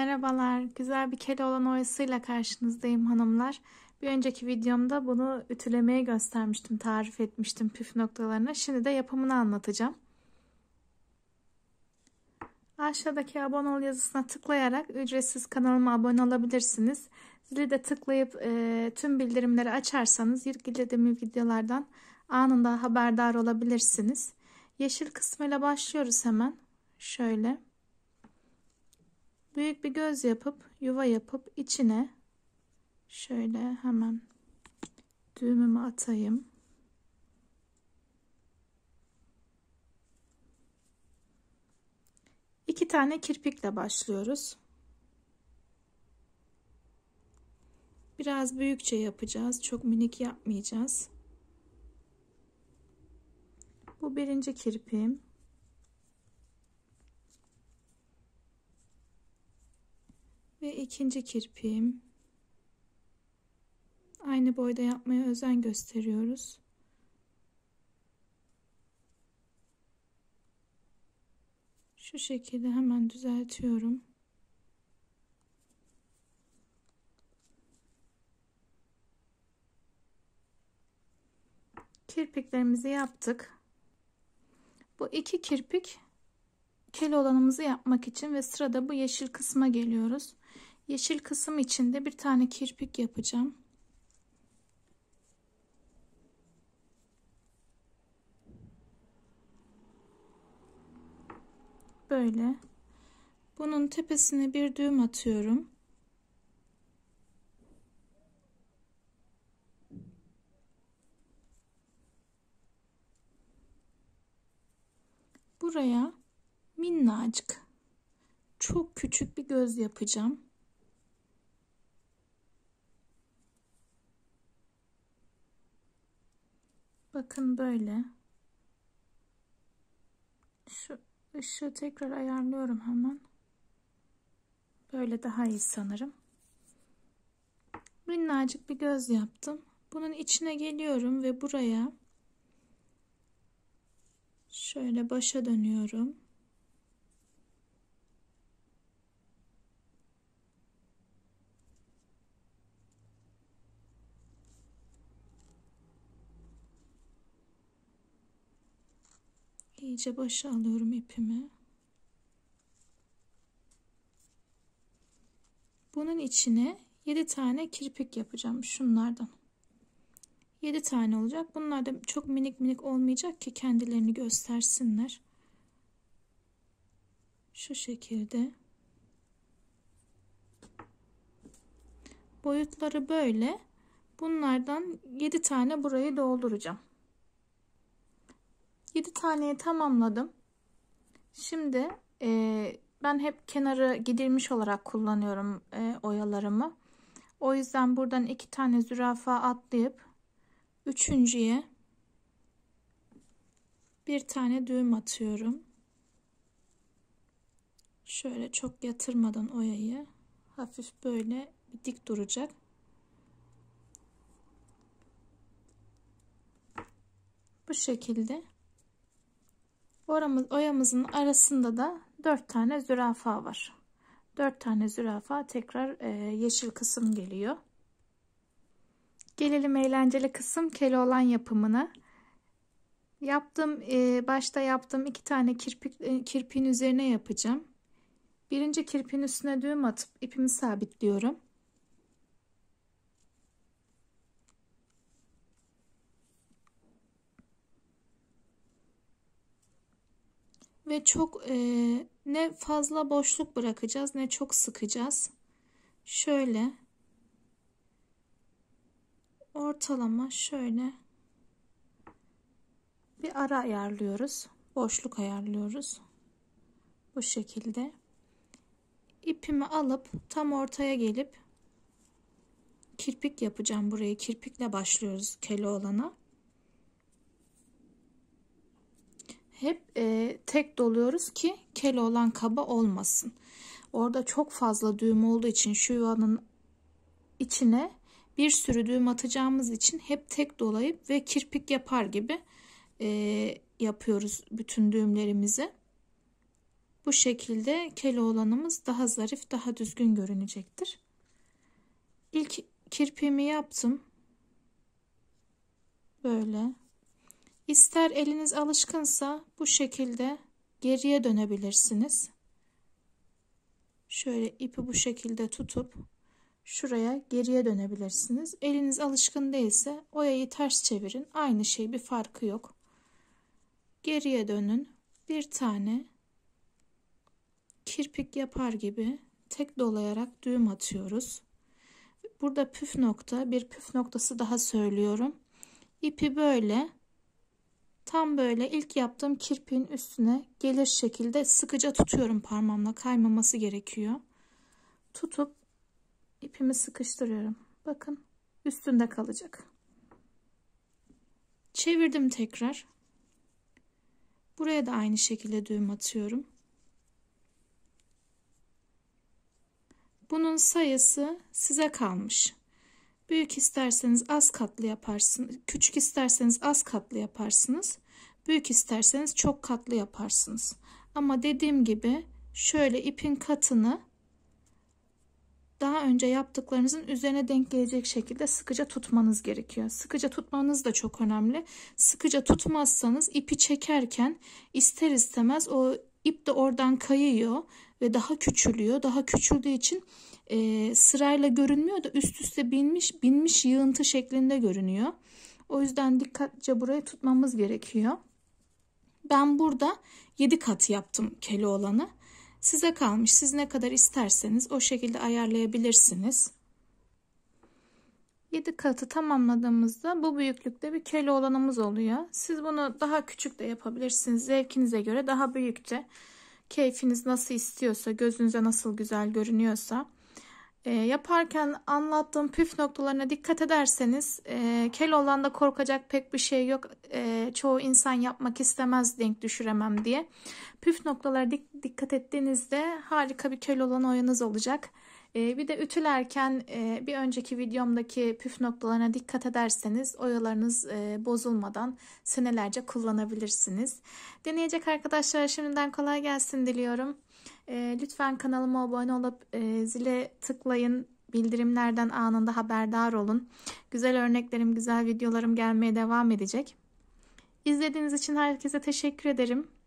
Merhabalar, güzel bir kedi Keloğlan oyasıyla karşınızdayım hanımlar. Bir önceki videomda bunu ütülemeye göstermiştim, tarif etmiştim püf noktalarını. Şimdi de yapımını anlatacağım. Aşağıdaki abone ol yazısına tıklayarak ücretsiz kanalıma abone olabilirsiniz. Zili de tıklayıp e, tüm bildirimleri açarsanız ilgilediğim videolardan anında haberdar olabilirsiniz. Yeşil kısmıyla başlıyoruz hemen. Şöyle. Büyük bir göz yapıp yuva yapıp içine şöyle hemen düğümümü atayım. İki tane kirpikle başlıyoruz. Biraz büyükçe yapacağız. Çok minik yapmayacağız. Bu birinci kirpiğim. ve ikinci kirpiğim. Aynı boyda yapmaya özen gösteriyoruz. Şu şekilde hemen düzeltiyorum. Kirpiklerimizi yaptık. Bu iki kirpik kel olanımızı yapmak için ve sırada bu yeşil kısma geliyoruz. Yeşil kısım içinde bir tane kirpik yapacağım. Böyle. Bunun tepesine bir düğüm atıyorum. Buraya minnacık çok küçük bir göz yapacağım. Bakın böyle. Şu ışığı tekrar ayarlıyorum hemen. Böyle daha iyi sanırım. Minnacık bir göz yaptım. Bunun içine geliyorum ve buraya şöyle başa dönüyorum. İyice başa alıyorum ipimi. Bunun içine 7 tane kirpik yapacağım şunlardan. 7 tane olacak. Bunlar da çok minik minik olmayacak ki kendilerini göstersinler. Şu şekilde. Boyutları böyle. Bunlardan 7 tane burayı dolduracağım. 7 taneye tamamladım. Şimdi e, ben hep kenarı gidilmiş olarak kullanıyorum e, oyalarımı. O yüzden buradan iki tane zürafa atlayıp üçüncüye bir tane düğüm atıyorum. Şöyle çok yatırmadan oyayı hafif böyle dik duracak. Bu şekilde Boramız, oyamızın arasında da 4 tane zürafa var. 4 tane zürafa tekrar e, yeşil kısım geliyor. Gelelim eğlenceli kısım Keloğlan yapımına. Yaptım e, başta yaptığım iki tane kirpik e, kirpin üzerine yapacağım. Birinci kirpin üstüne düğüm atıp ipimi sabitliyorum. ve çok e, ne fazla boşluk bırakacağız ne çok sıkacağız. Şöyle ortalama şöyle bir ara ayarlıyoruz. Boşluk ayarlıyoruz. Bu şekilde. İpimi alıp tam ortaya gelip kirpik yapacağım buraya. Kirpikle başlıyoruz keli olana. hep e, tek doluyoruz ki kelo olan kaba olmasın. Orada çok fazla düğüm olduğu için şu yuvanın içine bir sürü düğüm atacağımız için hep tek dolayıp ve kirpik yapar gibi e, yapıyoruz bütün düğümlerimizi. Bu şekilde kelo olanımız daha zarif, daha düzgün görünecektir. İlk kirpiğimi yaptım. Böyle. İster eliniz alışkınsa bu şekilde geriye dönebilirsiniz. Şöyle ipi bu şekilde tutup şuraya geriye dönebilirsiniz. Eliniz alışkın değilse oyayı ters çevirin. Aynı şey bir farkı yok. Geriye dönün. Bir tane kirpik yapar gibi tek dolayarak düğüm atıyoruz. Burada püf nokta bir püf noktası daha söylüyorum. İpi böyle Tam böyle ilk yaptığım kirpiğin üstüne gelir şekilde sıkıca tutuyorum parmağımla. Kaymaması gerekiyor. Tutup ipimi sıkıştırıyorum. Bakın üstünde kalacak. Çevirdim tekrar. Buraya da aynı şekilde düğüm atıyorum. Bunun sayısı size kalmış. Büyük isterseniz az katlı yaparsınız. Küçük isterseniz az katlı yaparsınız. Büyük isterseniz çok katlı yaparsınız. Ama dediğim gibi şöyle ipin katını daha önce yaptıklarınızın üzerine denk gelecek şekilde sıkıca tutmanız gerekiyor. Sıkıca tutmanız da çok önemli. Sıkıca tutmazsanız ipi çekerken ister istemez o İp de oradan kayıyor ve daha küçülüyor. Daha küçüldüğü için e, sırayla görünmüyor da üst üste binmiş binmiş yığıntı şeklinde görünüyor. O yüzden dikkatlice burayı tutmamız gerekiyor. Ben burada 7 kat yaptım Keloğlan'ı. olanı. Size kalmış. Siz ne kadar isterseniz o şekilde ayarlayabilirsiniz. 7 katı tamamladığımızda bu büyüklükte bir köle olanımız oluyor. Siz bunu daha küçük de yapabilirsiniz. Zevkinize göre daha büyük Keyfiniz nasıl istiyorsa, gözünüze nasıl güzel görünüyorsa. E, yaparken anlattığım püf noktalarına dikkat ederseniz e, kel olanda korkacak pek bir şey yok. E, çoğu insan yapmak istemez denk düşüremem diye. Püf noktalara dik dikkat ettiğinizde harika bir kel olan oyunuz olacak. Ee, bir de ütülerken e, bir önceki videomdaki püf noktalarına dikkat ederseniz oyalarınız e, bozulmadan senelerce kullanabilirsiniz. Deneyecek arkadaşlara şimdiden kolay gelsin diliyorum. E, lütfen kanalıma abone olup zile tıklayın. Bildirimlerden anında haberdar olun. Güzel örneklerim, güzel videolarım gelmeye devam edecek. İzlediğiniz için herkese teşekkür ederim.